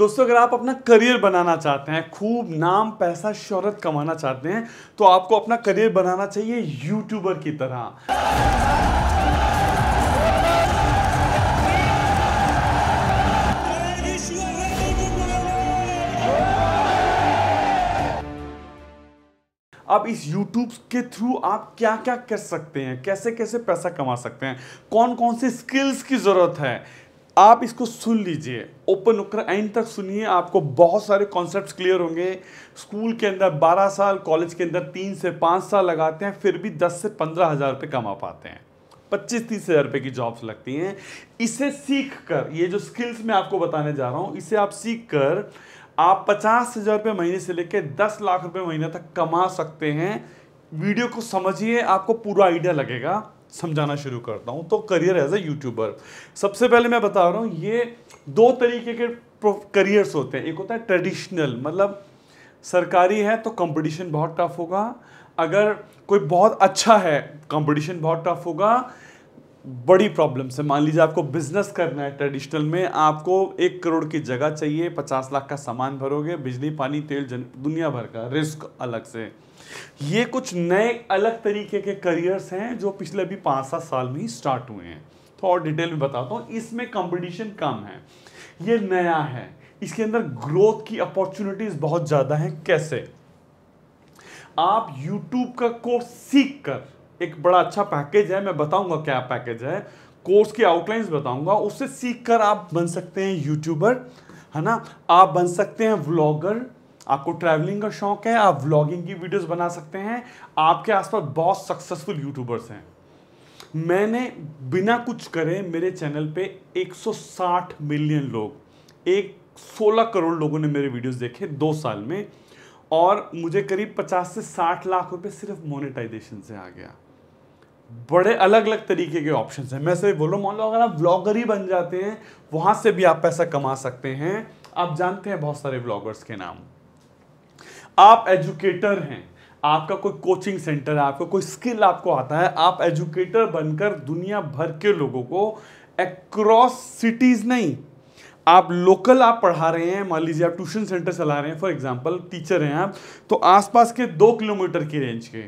दोस्तों अगर आप अपना करियर बनाना चाहते हैं खूब नाम पैसा शहरत कमाना चाहते हैं तो आपको अपना करियर बनाना चाहिए यूट्यूबर की तरह अब इस यूट्यूब के थ्रू आप क्या क्या कर सकते हैं कैसे कैसे पैसा कमा सकते हैं कौन कौन से स्किल्स की ज़रूरत है आप इसको सुन लीजिए ओपन ओकर एंड तक सुनिए आपको बहुत सारे कॉन्सेप्ट्स क्लियर होंगे स्कूल के अंदर 12 साल कॉलेज के अंदर तीन से पाँच साल लगाते हैं फिर भी 10 से पंद्रह हज़ार रुपये कमा पाते हैं पच्चीस तीस हज़ार रुपये की जॉब्स लगती हैं इसे सीख कर ये जो स्किल्स मैं आपको बताने जा रहा हूँ इसे आप सीख कर आप पचास हज़ार रुपये महीने से लेकर दस लाख रुपये महीने तक कमा सकते हैं वीडियो को समझिए आपको पूरा आइडिया लगेगा समझाना शुरू करता हूँ तो करियर एज ए यूट्यूबर सबसे पहले मैं बता रहा हूँ ये दो तरीके के करियर्स होते हैं एक होता है ट्रेडिशनल मतलब सरकारी है तो कंपटीशन बहुत टफ होगा अगर कोई बहुत अच्छा है कंपटीशन बहुत टफ होगा बड़ी प्रॉब्लम्स है मान लीजिए आपको बिजनेस करना है ट्रेडिशनल में आपको एक करोड़ की जगह चाहिए पचास लाख का सामान भरोगे बिजली पानी तेल जन दुनिया भर का रिस्क अलग से ये कुछ नए अलग तरीके के करियर्स हैं जो पिछले अभी पाँच सात साल में ही स्टार्ट हुए हैं तो और डिटेल में बताता हूँ इसमें कंपटीशन कम है ये नया है इसके अंदर ग्रोथ की अपॉर्चुनिटीज बहुत ज़्यादा हैं कैसे आप यूट्यूब का कोर्स सीख कर एक बड़ा अच्छा पैकेज है मैं बताऊंगा क्या पैकेज है कोर्स की आउटलाइंस बताऊंगा उससे सीखकर आप बन सकते हैं यूट्यूबर है ना आप बन सकते हैं व्लॉगर आपको ट्रैवलिंग का शौक है आप व्लॉगिंग की वीडियोस बना सकते हैं आपके आसपास बहुत सक्सेसफुल यूट्यूबर्स हैं मैंने बिना कुछ करे मेरे चैनल पे 160 मिलियन लोग एक 16 करोड़ लोगों ने मेरे वीडियोस देखे दो साल में और मुझे करीब 50 से 60 लाख रुपए सिर्फ मोनेटाइजेशन से आ गया बड़े अलग अलग तरीके के ऑप्शन हैं मैं सिर्फ बोल रहा हूँ मान लो अगर आप ब्लॉगर ही बन जाते हैं वहाँ से भी आप पैसा कमा सकते हैं आप जानते हैं बहुत सारे ब्लॉगर्स के नाम आप एजुकेटर हैं आपका कोई कोचिंग सेंटर है आपका कोई स्किल आपको आता है आप एजुकेटर बनकर दुनिया भर के लोगों को अक्रॉस सिटीज नहीं आप लोकल आप पढ़ा रहे हैं मान लीजिए आप ट्यूशन सेंटर चला रहे हैं फॉर एग्जांपल टीचर हैं आप तो आसपास के दो किलोमीटर की रेंज के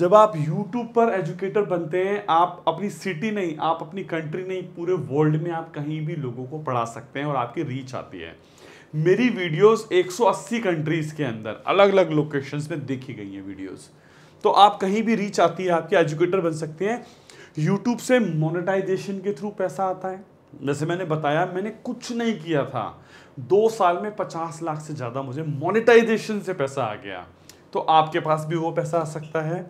जब आप यूट्यूब पर एजुकेटर बनते हैं आप अपनी सिटी नहीं आप अपनी कंट्री नहीं पूरे वर्ल्ड में आप कहीं भी लोगों को पढ़ा सकते हैं और आपकी रीच आती है मेरी वीडियोस 180 कंट्रीज़ के अंदर अलग अलग लोकेशंस में देखी गई हैं वीडियोस तो आप कहीं भी रीच आती है आपके एजुकेटर बन सकते हैं यूट्यूब से मोनेटाइजेशन के थ्रू पैसा आता है जैसे मैंने बताया मैंने कुछ नहीं किया था दो साल में पचास लाख से ज़्यादा मुझे मोनेटाइजेशन से पैसा आ गया तो आपके पास भी वो पैसा आ सकता है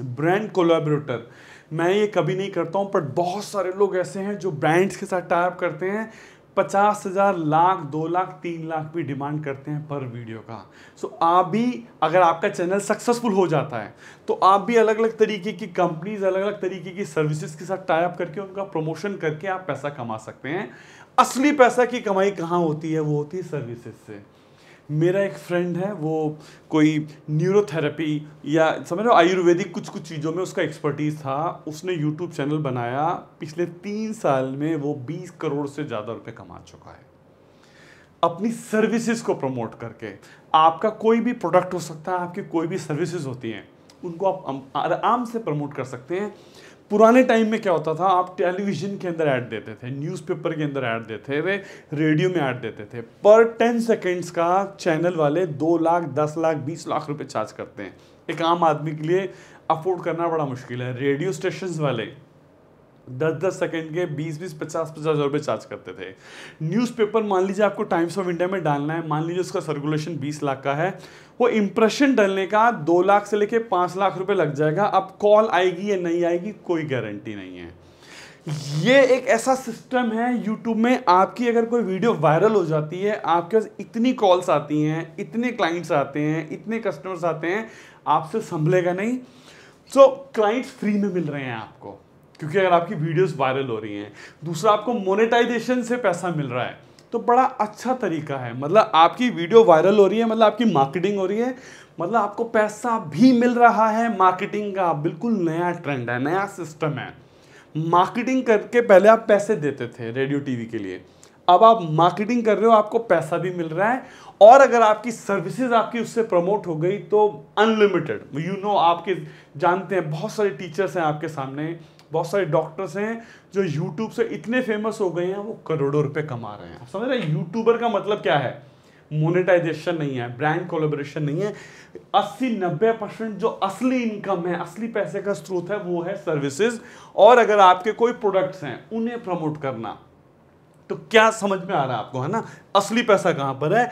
ब्रांड कोलेबोरेटर मैं ये कभी नहीं करता हूँ पर बहुत सारे लोग ऐसे हैं जो ब्रांड्स के साथ टाइप करते हैं पचास हज़ार लाख दो लाख तीन लाख भी डिमांड करते हैं पर वीडियो का सो so, आप भी अगर आपका चैनल सक्सेसफुल हो जाता है तो आप भी अलग अलग तरीके की कंपनीज अलग अलग तरीके की सर्विसेज के साथ टाइप करके उनका प्रमोशन करके आप पैसा कमा सकते हैं असली पैसा की कमाई कहाँ होती है वो होती है सर्विसेज से मेरा एक फ्रेंड है वो कोई न्यूरोथेरेपी या समझ लो आयुर्वेदिक कुछ कुछ चीज़ों में उसका एक्सपर्टीज़ था उसने यूट्यूब चैनल बनाया पिछले तीन साल में वो बीस करोड़ से ज़्यादा रुपये कमा चुका है अपनी सर्विसेज को प्रमोट करके आपका कोई भी प्रोडक्ट हो सकता है आपकी कोई भी सर्विसेज होती हैं उनको आप आराम से प्रमोट कर सकते हैं पुराने टाइम में क्या होता था आप टेलीविज़न के अंदर ऐड देते थे न्यूज़पेपर के अंदर ऐड देते थे रेडियो में ऐड देते थे पर टेन सेकेंड्स का चैनल वाले दो लाख दस लाख बीस लाख रुपए चार्ज करते हैं एक आम आदमी के लिए अफोर्ड करना बड़ा मुश्किल है रेडियो स्टेशन वाले दस दस सेकेंड के बीस बीस पचास पचास हज़ार रुपये चार्ज करते थे न्यूज़पेपर मान लीजिए आपको टाइम्स ऑफ इंडिया में डालना है मान लीजिए उसका सर्कुलेशन बीस लाख का है वो इंप्रेशन डालने का दो लाख से लेके पाँच लाख रुपये लग जाएगा अब कॉल आएगी या नहीं आएगी कोई गारंटी नहीं है ये एक ऐसा सिस्टम है यूट्यूब में आपकी अगर कोई वीडियो वायरल हो जाती है आपके पास इतनी कॉल्स आती हैं इतने क्लाइंट्स आते हैं इतने कस्टमर्स आते हैं आपसे संभलेगा नहीं सो क्लाइंट्स फ्री में मिल रहे हैं आपको क्योंकि अगर आपकी वीडियोस वायरल हो रही हैं दूसरा आपको मोनेटाइजेशन से पैसा मिल रहा है तो बड़ा अच्छा तरीका है मतलब आपकी वीडियो वायरल हो रही है मतलब आपकी मार्केटिंग हो रही है मतलब आपको पैसा भी मिल रहा है मार्केटिंग का बिल्कुल नया ट्रेंड है नया सिस्टम है मार्केटिंग करके पहले आप पैसे देते थे रेडियो टीवी के लिए अब आप मार्केटिंग कर रहे हो आपको पैसा भी मिल रहा है और अगर आपकी सर्विसेज आपकी उससे प्रमोट हो गई तो अनलिमिटेड यू नो आपके जानते हैं बहुत सारे टीचर्स हैं आपके सामने बहुत सारे डॉक्टर्स हैं जो यूट्यूब से इतने फेमस हो गए हैं वो करोड़ों रुपए कमा रहे हैं आप समझ रहे हैं यूट्यूबर का मतलब क्या है मोनेटाइजेशन नहीं है ब्रांड कोलेबोरेशन नहीं है अस्सी नब्बे परसेंट जो असली इनकम है असली पैसे का स्रोत है वो है सर्विसेज और अगर आपके कोई प्रोडक्ट्स हैं उन्हें प्रमोट करना तो क्या समझ में आ रहा है आपको है ना असली पैसा कहां पर है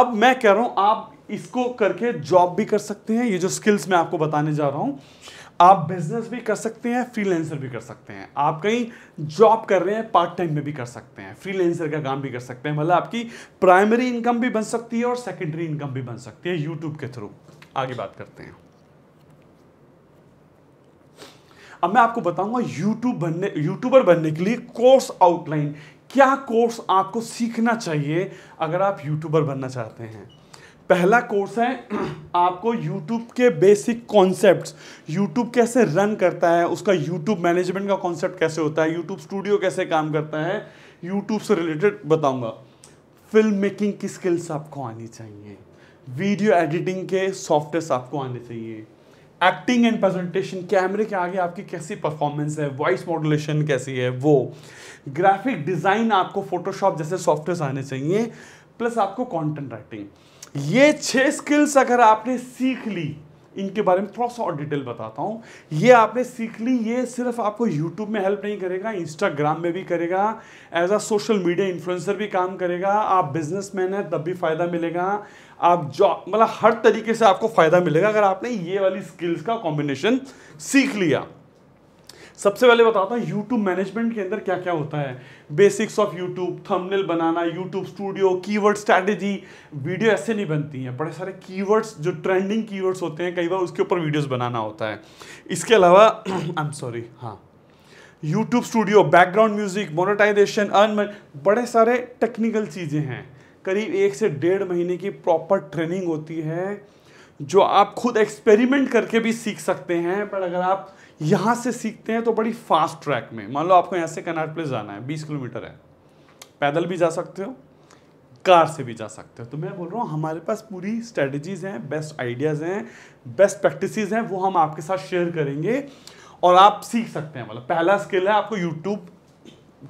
अब मैं कह रहा हूं आप इसको करके जॉब भी कर सकते हैं ये जो स्किल्स मैं आपको बताने जा रहा हूं आप बिजनेस भी कर सकते हैं फ्रीलेंसर भी कर सकते हैं आप कहीं जॉब कर रहे हैं पार्ट टाइम में भी कर सकते हैं फ्रीलेंसर का काम भी कर सकते हैं मतलब आपकी प्राइमरी इनकम भी बन सकती है और सेकेंडरी इनकम भी बन सकती है यूट्यूब के थ्रू आगे बात करते हैं अब मैं आपको बताऊंगा यूट्यूब बनने यूट्यूबर बनने के लिए कोर्स आउटलाइन क्या कोर्स आपको सीखना चाहिए अगर आप यूट्यूबर बनना चाहते हैं पहला कोर्स है आपको यूट्यूब के बेसिक कॉन्सेप्ट यूट्यूब कैसे रन करता है उसका यूट्यूब मैनेजमेंट का कॉन्सेप्ट कैसे होता है यूट्यूब स्टूडियो कैसे काम करता है यूट्यूब से रिलेटेड बताऊंगा फिल्म मेकिंग की स्किल्स आपको आनी चाहिए वीडियो एडिटिंग के सॉफ्टवेयर आपको आने चाहिए एक्टिंग एंड प्रेजेंटेशन कैमरे के आगे आपकी कैसी परफॉर्मेंस है वॉइस मॉडुलेशन कैसी है वो ग्राफिक डिज़ाइन आपको फोटोशॉप जैसे सॉफ्टवेयर आने चाहिए प्लस आपको कंटेंट राइटिंग ये छः स्किल्स अगर आपने सीख ली इनके बारे में थोड़ा सा और डिटेल बताता हूँ ये आपने सीख ली ये सिर्फ आपको यूट्यूब में हेल्प नहीं करेगा इंस्टाग्राम में भी करेगा as a social media influencer भी काम करेगा आप बिजनेसमैन हैं तब भी फ़ायदा मिलेगा आप जॉब मतलब हर तरीके से आपको फ़ायदा मिलेगा अगर आपने ये वाली स्किल्स का कॉम्बिनेशन सीख लिया सबसे पहले बताता हूँ यूट्यूब मैनेजमेंट के अंदर क्या क्या होता है बेसिक्स ऑफ यूट्यूब थंबनेल बनाना YouTube studio keyword strategy video ऐसे नहीं बनती हैं बड़े सारे कीवर्ड्स जो ट्रेंडिंग कीवर्ड्स होते हैं कई बार उसके ऊपर वीडियोस बनाना होता है इसके अलावा आई एम सॉरी हाँ YouTube studio background music monetization earn बड़े सारे टेक्निकल चीज़ें हैं करीब एक से डेढ़ महीने की प्रॉपर ट्रेनिंग होती है जो आप खुद एक्सपेरिमेंट करके भी सीख सकते हैं पर अगर आप यहाँ से सीखते हैं तो बड़ी फास्ट ट्रैक में मान लो आपको यहाँ से कनाट प्लेस जाना है बीस किलोमीटर है पैदल भी जा सकते हो कार से भी जा सकते हो तो मैं बोल रहा हूँ हमारे पास पूरी स्ट्रेटजीज हैं बेस्ट आइडियाज़ हैं बेस्ट प्रैक्टिसेस हैं वो हम आपके साथ शेयर करेंगे और आप सीख सकते हैं मतलब पहला स्किल है आपको यूट्यूब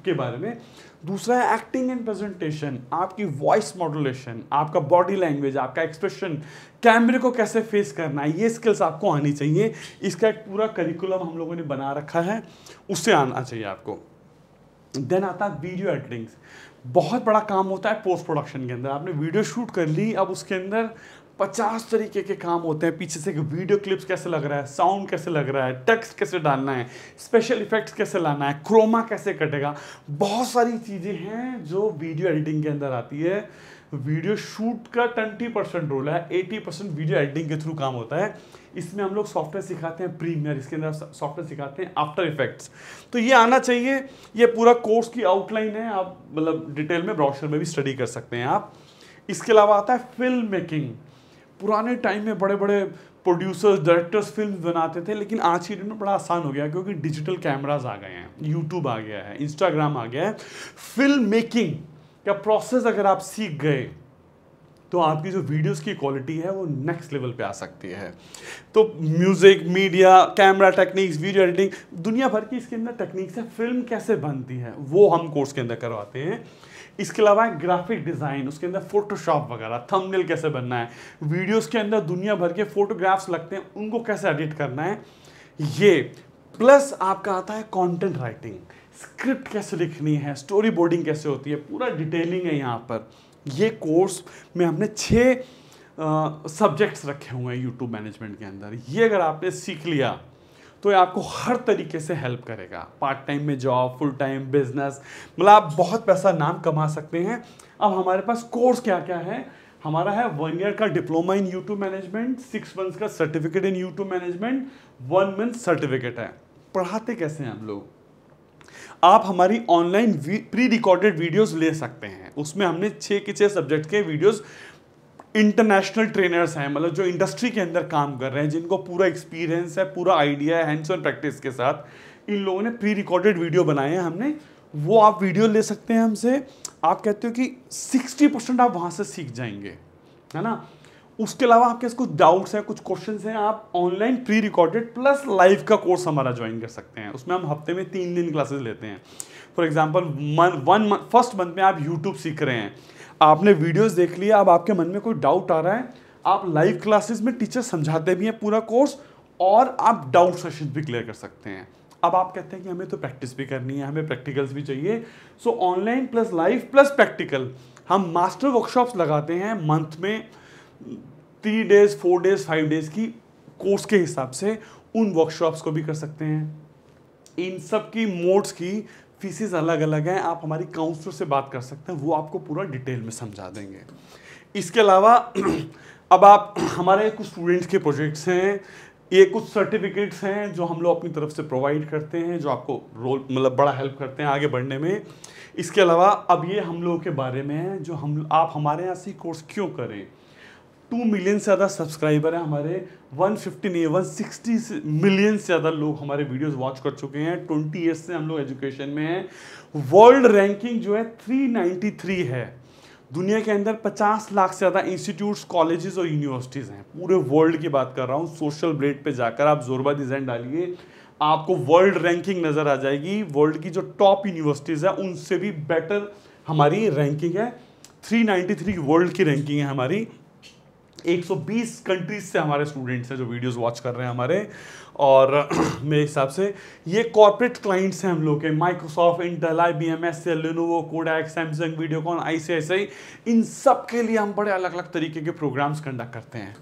के बारे में दूसरा है एक्टिंग एंड प्रेजेंटेशन आपकी वॉइस मॉडुलेशन आपका बॉडी लैंग्वेज आपका एक्सप्रेशन कैमरे को कैसे फेस करना है ये स्किल्स आपको आनी चाहिए इसका एक पूरा करिकुलम हम लोगों ने बना रखा है उससे आना चाहिए आपको देन आता है वीडियो एडिटिंग्स बहुत बड़ा काम होता है पोस्ट प्रोडक्शन के अंदर आपने वीडियो शूट कर ली अब उसके अंदर पचास तरीके के काम होते हैं पीछे से वीडियो क्लिप्स कैसे लग रहा है साउंड कैसे लग रहा है टेक्स्ट कैसे डालना है स्पेशल इफेक्ट्स कैसे लाना है क्रोमा कैसे कटेगा बहुत सारी चीज़ें हैं जो वीडियो एडिटिंग के अंदर आती है वीडियो शूट का ट्वेंटी परसेंट रोल है एटी परसेंट वीडियो एडिटिंग के थ्रू काम होता है इसमें हम लोग सॉफ्टवेयर सिखाते हैं प्रीमियर इसके अंदर सॉफ्टवेयर सिखाते हैं आफ्टर इफेक्ट्स तो ये आना चाहिए ये पूरा कोर्स की आउटलाइन है आप मतलब डिटेल में ब्रॉशर में भी स्टडी कर सकते हैं आप इसके अलावा आता है फिल्म मेकिंग पुराने टाइम में बड़े बड़े प्रोड्यूसर्स डायरेक्टर्स फिल्म बनाते थे लेकिन आज की डेट में बड़ा आसान हो गया क्योंकि डिजिटल कैमराज आ गए हैं यूट्यूब आ गया है इंस्टाग्राम आ गया है फिल्म मेकिंग का प्रोसेस अगर आप सीख गए तो आपकी जो वीडियोस की क्वालिटी है वो नेक्स्ट लेवल पे आ सकती है तो music media camera techniques video editing दुनिया भर की इसके अंदर टेक्निक्स है फिल्म कैसे बनती है वो हम कोर्स के अंदर करवाते हैं इसके अलावा ग्राफिक डिज़ाइन उसके अंदर फोटोशॉप वगैरह थंबनेल कैसे बनना है वीडियोस के अंदर दुनिया भर के फोटोग्राफ्स लगते हैं उनको कैसे एडिट करना है ये प्लस आपका आता है कंटेंट राइटिंग स्क्रिप्ट कैसे लिखनी है स्टोरी बोर्डिंग कैसे होती है पूरा डिटेलिंग है यहाँ पर ये कोर्स में हमने छः सब्जेक्ट्स रखे हुए हैं यूट्यूब मैनेजमेंट के अंदर ये अगर आपने सीख लिया तो ये आपको हर तरीके से हेल्प करेगा पार्ट टाइम में जॉब फुल टाइम बिजनेस मतलब आप बहुत पैसा नाम कमा सकते हैं अब हमारे पास कोर्स क्या क्या है हमारा है वन ईयर का diploma in YouTube management six months का certificate in YouTube management one month certificate है पढ़ाते कैसे हैं हम लोग आप हमारी ऑनलाइन प्री रिकॉर्डेड वीडियोस ले सकते हैं उसमें हमने छः के छः सब्जेक्ट के वीडियोस इंटरनेशनल ट्रेनर्स हैं मतलब जो इंडस्ट्री के अंदर काम कर रहे हैं जिनको पूरा एक्सपीरियंस है पूरा आइडिया है हैंड्स ऑन प्रैक्टिस के साथ इन लोगों ने प्री रिकॉर्डेड वीडियो बनाए हैं हमने वो आप वीडियो ले सकते हैं हमसे आप कहते हो कि सिक्सटी परसेंट आप वहाँ से सीख जाएंगे है ना उसके अलावा आपके कुछ डाउट्स हैं कुछ क्वेश्चन हैं आप online pre recorded plus live का कोर्स हमारा ज्वाइन कर सकते हैं उसमें हम हफ्ते में तीन दिन क्लासेस लेते हैं for example one one first month में आप यूट्यूब सीख रहे हैं आपने वीडियोस देख लिया अब आपके मन में कोई डाउट आ रहा है आप लाइव क्लासेस में टीचर समझाते भी हैं पूरा कोर्स और आप डाउट सेशन भी क्लियर कर सकते हैं अब आप कहते हैं कि हमें तो प्रैक्टिस भी करनी है हमें प्रैक्टिकल्स भी चाहिए so online plus live plus practical हम मास्टर वर्कशॉप्स लगाते हैं मंथ में three days four days five days की कोर्स के हिसाब से उन वर्कशॉप्स को भी कर सकते हैं इन सब की मोड्स की फीसिस अलग अलग हैं आप हमारी काउंसलर से बात कर सकते हैं वो आपको पूरा डिटेल में समझा देंगे इसके अलावा अब आप हमारे कुछ स्टूडेंट्स के प्रोजेक्ट्स हैं ये कुछ सर्टिफिकेट्स हैं जो हम लोग अपनी तरफ से प्रोवाइड करते हैं जो आपको रोल मतलब बड़ा हेल्प करते हैं आगे बढ़ने में इसके अलावा अब ये हम लोगों के बारे में है जो हम आप हमारे यहाँ से कोर्स क्यों करें टू मिलियन से ज़्यादा सब्सक्राइबर हैं हमारे 150 नहीं 160 मिलियन से ज़्यादा लोग हमारे वीडियोस वॉच कर चुके हैं 20 ईयर्स से हम लोग एजुकेशन में हैं वर्ल्ड रैंकिंग जो है 393 है दुनिया के अंदर 50 लाख से ज़्यादा इंस्टीट्यूट्स कॉलेजेस और यूनिवर्सिटीज़ हैं पूरे वर्ल्ड की बात कर रहा हूँ सोशल ब्रेड पर जाकर आप जोरबा डिज़ाइन डालिए आपको वर्ल्ड रैंकिंग नज़र आ जाएगी वर्ल्ड की जो टॉप यूनिवर्सिटीज़ हैं उनसे भी बेटर हमारी रैंकिंग है 393 वर्ल्ड की रैंकिंग है हमारी 120 कंट्रीज से हमारे स्टूडेंट्स हैं जो वीडियोस वॉच कर रहे हैं हमारे और मेरे हिसाब से ये कॉर्पोरेट क्लाइंट्स हैं हम लोग के Microsoft Intel I B M S L Lenovo Kodak Samsung Videocon आई इन सब के लिए हम बड़े अलग अलग तरीके के प्रोग्राम्स कंडक्ट करते हैं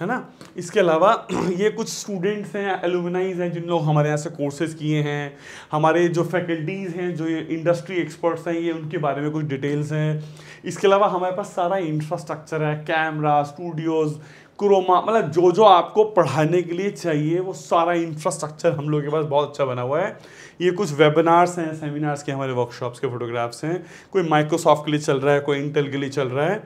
है ना इसके अलावा ये कुछ स्टूडेंट्स हैं एलुमिनाइज हैं जिन लोग हमारे यहाँ से कोर्सेज किए हैं हमारे जो फैकल्टीज़ हैं जो ये इंडस्ट्री एक्सपर्ट्स हैं ये उनके बारे में कुछ डिटेल्स हैं इसके अलावा हमारे पास सारा इंफ्रास्ट्रक्चर है कैमरा स्टूडियोज़ क्रोमा मतलब जो जो आपको पढ़ाने के लिए चाहिए वो सारा इंफ्रास्ट्रक्चर हम लोग के पास बहुत अच्छा बना हुआ है ये कुछ वेबिनार्स हैं सेमिनार्स के हमारे वर्कशॉप्स के फोटोग्राफ्स हैं कोई माइक्रोसॉफ्ट के लिए चल रहा है कोई इंटेल के लिए चल रहा है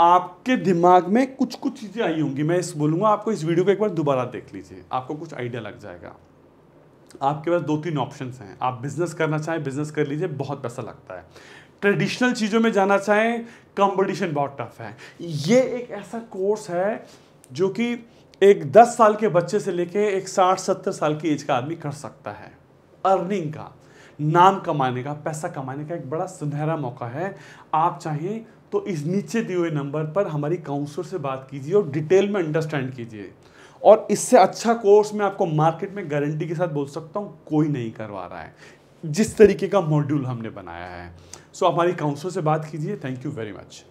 आपके दिमाग में कुछ कुछ चीज़ें आई होंगी मैं इस बोलूंगा आपको इस वीडियो को एक बार दोबारा देख लीजिए आपको कुछ आइडिया लग जाएगा आपके पास दो तीन ऑप्शन हैं आप बिज़नेस करना चाहें बिज़नेस कर लीजिए बहुत पैसा लगता है ट्रेडिशनल चीज़ों में जाना चाहें कंपटीशन बहुत टफ है ये एक ऐसा कोर्स है जो कि एक 10 साल के बच्चे से लेके एक 60-70 साल की एज का आदमी कर सकता है अर्निंग का नाम कमाने का पैसा कमाने का एक बड़ा सुनहरा मौका है आप चाहें तो इस नीचे दिए हुए नंबर पर हमारी काउंसलर से बात कीजिए और डिटेल में अंडरस्टैंड कीजिए और इससे अच्छा कोर्स मैं आपको मार्केट में गारंटी के साथ बोल सकता हूँ कोई नहीं करवा रहा है जिस तरीके का मॉड्यूल हमने बनाया है सो so, हमारी काउंसलर से बात कीजिए थैंक यू वेरी मच